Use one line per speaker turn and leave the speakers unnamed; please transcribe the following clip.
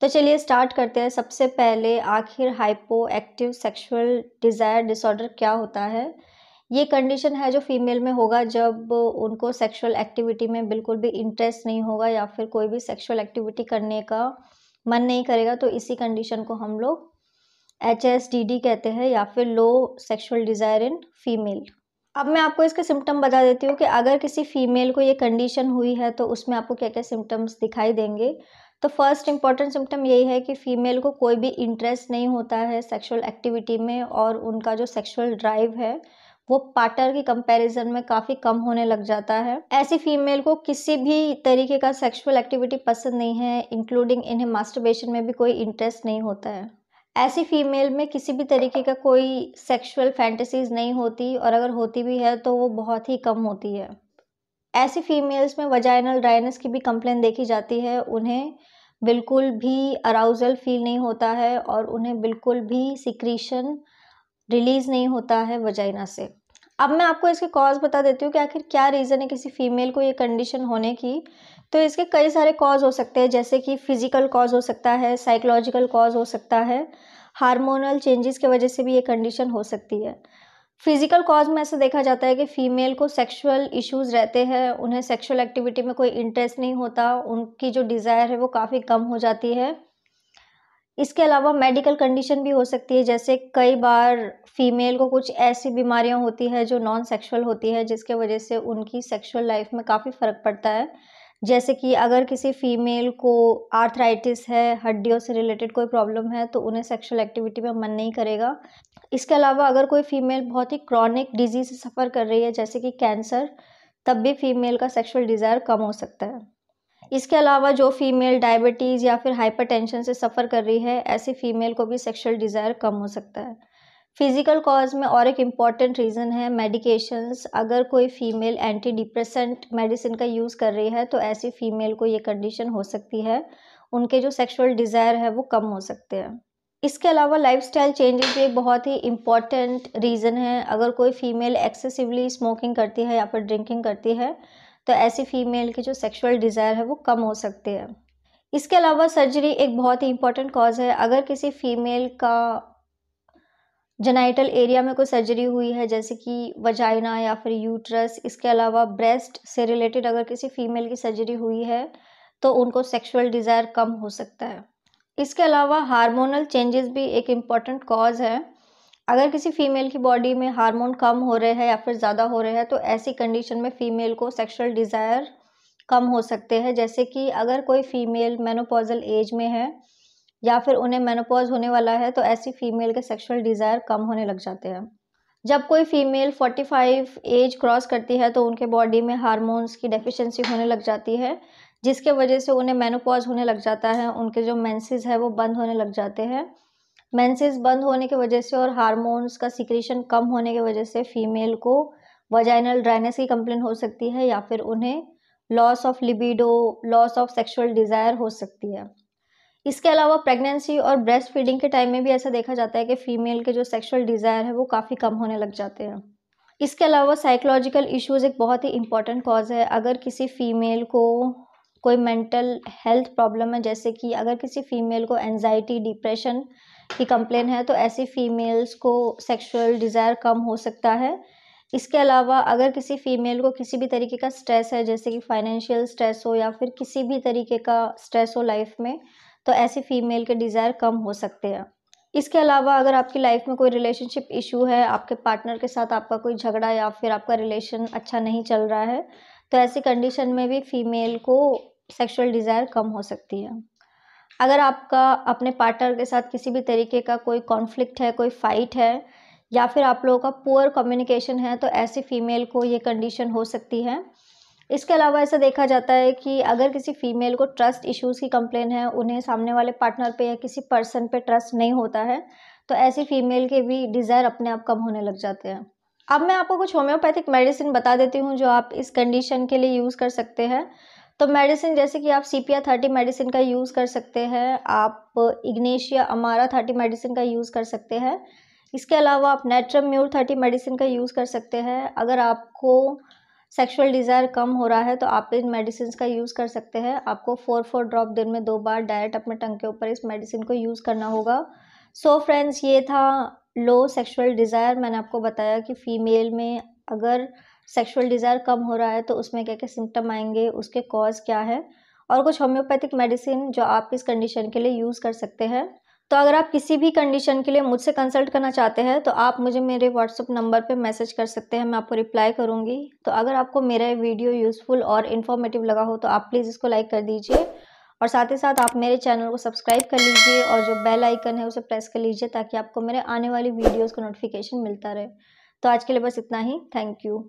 तो चलिए स्टार्ट करते हैं सबसे पहले आखिर hypoactive sexual desire disorder क्या होता है ये कंडीशन है जो फीमेल में होगा जब उनको सेक्सुअल एक्टिविटी में बिल्कुल भी इंटरेस्ट नहीं होगा या फिर कोई भी सेक्सुअल एक्टिविटी करने का मन नहीं करेगा तो इसी कंडीशन को हम लोग एच एस डी डी कहते हैं या फिर low sexual desire in female अब मैं आपको इसके सिम्टम बता देती हूँ कि अगर किसी फीमेल को ये कंडीशन हुई है तो उसमें आपको क्या क्या सिम्टम्स दिखाई देंगे तो फर्स्ट इम्पॉर्टेंट सिम्टम यही है कि फ़ीमेल को कोई भी इंटरेस्ट नहीं होता है सेक्सुअल एक्टिविटी में और उनका जो सेक्सुअल ड्राइव है वो पार्टनर की कंपैरिजन में काफ़ी कम होने लग जाता है ऐसी फीमेल को किसी भी तरीके का सेक्सुअल एक्टिविटी पसंद नहीं है इंक्लूडिंग इन्हें मास्टरबेशन में भी कोई इंटरेस्ट नहीं होता है ऐसी फीमेल में किसी भी तरीके का कोई सेक्सुअल फैंटेसीज नहीं होती और अगर होती भी है तो वो बहुत ही कम होती है ऐसी फीमेल्स में वजाइनल ड्राइनेस की भी कंप्लेन देखी जाती है उन्हें बिल्कुल भी अराउजल फील नहीं होता है और उन्हें बिल्कुल भी सिक्रीशन रिलीज़ नहीं होता है वजाइना से अब मैं आपको इसके कॉज बता देती हूँ कि आखिर क्या रीज़न है किसी फीमेल को ये कंडीशन होने की तो इसके कई सारे कॉज हो सकते हैं जैसे कि फिज़िकल कॉज हो सकता है साइकोलॉजिकल कॉज हो सकता है हार्मोनल चेंजेस की वजह से भी ये कंडीशन हो सकती है फिजिकल कॉज में ऐसा देखा जाता है कि फीमेल को सेक्सुअल इश्यूज रहते हैं उन्हें सेक्सुअल एक्टिविटी में कोई इंटरेस्ट नहीं होता उनकी जो डिज़ायर है वो काफ़ी कम हो जाती है इसके अलावा मेडिकल कंडीशन भी हो सकती है जैसे कई बार फीमेल को कुछ ऐसी बीमारियां होती है जो नॉन सेक्सुअल होती है जिसके वजह से उनकी सेक्सुअल लाइफ में काफ़ी फ़र्क पड़ता है जैसे कि अगर किसी फीमेल को आर्थराइटिस है हड्डियों से रिलेटेड कोई प्रॉब्लम है तो उन्हें सेक्सुअल एक्टिविटी में मन नहीं करेगा इसके अलावा अगर कोई फीमेल बहुत ही क्रॉनिक डिजीज से सफ़र कर रही है जैसे कि कैंसर तब भी फीमेल का सेक्सुअल डिज़ायर कम हो सकता है इसके अलावा जो फीमेल डायबिटीज़ या फिर हाइपरटेंशन से सफ़र कर रही है ऐसी फीमेल को भी सेक्सुअल डिज़ायर कम हो सकता है फिज़िकल कॉज में और एक इम्पॉर्टेंट रीज़न है मेडिकेशंस अगर कोई फ़ीमेल एंटी डिप्रेसेंट मेडिसिन का यूज़ कर रही है तो ऐसी फ़ीमेल को ये कंडीशन हो सकती है उनके जो सेक्सुअल डिज़ायर है वो कम हो सकते हैं इसके अलावा लाइफस्टाइल चेंजेस भी एक बहुत ही इम्पॉर्टेंट रीज़न है अगर कोई फ़ीमेल एक्सेसिवली स्मोकिंग करती है या फिर ड्रिंकिंग करती है तो ऐसी फ़ीमेल की जो सेक्सुअल डिज़ायर है वो कम हो सकती है इसके अलावा सर्जरी एक बहुत ही इम्पॉर्टेंट कॉज है अगर किसी फीमेल का जेनाइटल एरिया में कोई सर्जरी हुई है जैसे कि वजाइना या फिर यूट्रस इसके अलावा ब्रेस्ट से रिलेटेड अगर किसी फीमेल की सर्जरी हुई है तो उनको सेक्सुअल डिज़ायर कम हो सकता है इसके अलावा हार्मोनल चेंजेस भी एक इम्पॉर्टेंट कॉज है अगर किसी फीमेल की बॉडी में हार्मोन कम हो रहे हैं या फिर ज़्यादा हो रहे हैं तो ऐसी कंडीशन में फ़ीमेल को सेक्सुअल डिज़ायर कम हो सकते हैं जैसे कि अगर कोई फीमेल मेनोपॉजल एज में है या फिर उन्हें मेनोपॉज होने वाला है तो ऐसी फीमेल के सेक्सुअल डिज़ायर कम होने लग जाते हैं जब कोई फीमेल 45 एज क्रॉस करती है तो उनके बॉडी में हार्मोन्स की डेफिशिएंसी होने लग जाती है जिसके वजह से उन्हें मेनोपॉज होने लग जाता है उनके जो मेंसेस है वो बंद होने लग जाते हैं मेंसेस बंद होने की वजह से और हार्मोन्स का सिक्रेशन कम होने की वजह से फीमेल को वजाइनल ड्राइनेस की कंप्लेन हो सकती है या फिर उन्हें loss of libido loss of sexual desire हो सकती है इसके अलावा प्रेगनेंसी और ब्रेस्ट फीडिंग के टाइम में भी ऐसा देखा जाता है कि फीमेल के जो सेक्सुअल डिज़ायर है वो काफ़ी कम होने लग जाते हैं इसके अलावा साइकोलॉजिकल इश्यूज़ एक बहुत ही इंपॉर्टेंट कॉज है अगर किसी फीमेल को कोई मेंटल हेल्थ प्रॉब्लम है जैसे कि अगर किसी फीमेल को एनजाइटी डिप्रेशन की कंप्लेन है तो ऐसी फीमेल्स को सेक्सुअल डिज़ायर कम हो सकता है इसके अलावा अगर किसी फीमेल को किसी भी तरीके का स्ट्रेस है जैसे कि फाइनेंशियल स्ट्रेस हो या फिर किसी भी तरीके का स्ट्रेस हो लाइफ में तो ऐसी फीमेल के डिज़ायर कम हो सकते हैं इसके अलावा अगर आपकी लाइफ में कोई रिलेशनशिप इशू है आपके पार्टनर के साथ आपका कोई झगड़ा या फिर आपका रिलेशन अच्छा नहीं चल रहा है तो ऐसी कंडीशन में भी फीमेल को सेक्सुअल डिज़ायर कम हो सकती है अगर आपका अपने पार्टनर के साथ किसी भी तरीके का कोई कॉन्फ्लिक्ट है कोई फाइट है या फिर आप लोगों का पुअर कम्युनिकेशन है तो ऐसे फीमेल को ये कंडीशन हो सकती है इसके अलावा ऐसा देखा जाता है कि अगर किसी फीमेल को ट्रस्ट इश्यूज़ की कंप्लेन है उन्हें सामने वाले पार्टनर पे या किसी पर्सन पे ट्रस्ट नहीं होता है तो ऐसी फीमेल के भी डिज़ायर अपने आप कम होने लग जाते हैं अब मैं आपको कुछ होम्योपैथिक मेडिसिन बता देती हूँ जो आप इस कंडीशन के लिए यूज़ कर सकते हैं तो मेडिसिन जैसे कि आप सीपिया थर्टी मेडिसिन का यूज़ कर सकते हैं आप इग्नेशिया अमारा थर्टी मेडिसिन का यूज़ कर सकते हैं इसके अलावा आप नेट्रम म्यूर थर्टी मेडिसिन का यूज़ कर सकते हैं अगर आपको सेक्सुअल डिज़ायर कम हो रहा है तो आप इन मेडिसिन का यूज़ कर सकते हैं आपको फोर फोर ड्रॉप दिन में दो बार डायरेक्ट अपने टंग के ऊपर इस मेडिसिन को यूज़ करना होगा सो so फ्रेंड्स ये था लो सेक्सुअल डिज़ायर मैंने आपको बताया कि फ़ीमेल में अगर सेक्सुअल डिज़ायर कम हो रहा है तो उसमें क्या क्या सिम्टम आएंगे उसके कॉज क्या है और कुछ होम्योपैथिक मेडिसिन जो आप इस कंडीशन के लिए यूज़ कर सकते हैं तो अगर आप किसी भी कंडीशन के लिए मुझसे कंसल्ट करना चाहते हैं तो आप मुझे मेरे व्हाट्सअप नंबर पर मैसेज कर सकते हैं मैं आपको रिप्लाई करूँगी तो अगर आपको मेरा वीडियो यूज़फुल और इन्फॉर्मेटिव लगा हो तो आप प्लीज़ इसको लाइक कर दीजिए और साथ ही साथ आप मेरे चैनल को सब्सक्राइब कर लीजिए और जो बेल आइकन है उसे प्रेस कर लीजिए ताकि आपको मेरे आने वाली वीडियोस का नोटिफिकेशन मिलता रहे तो आज के लिए बस इतना ही थैंक यू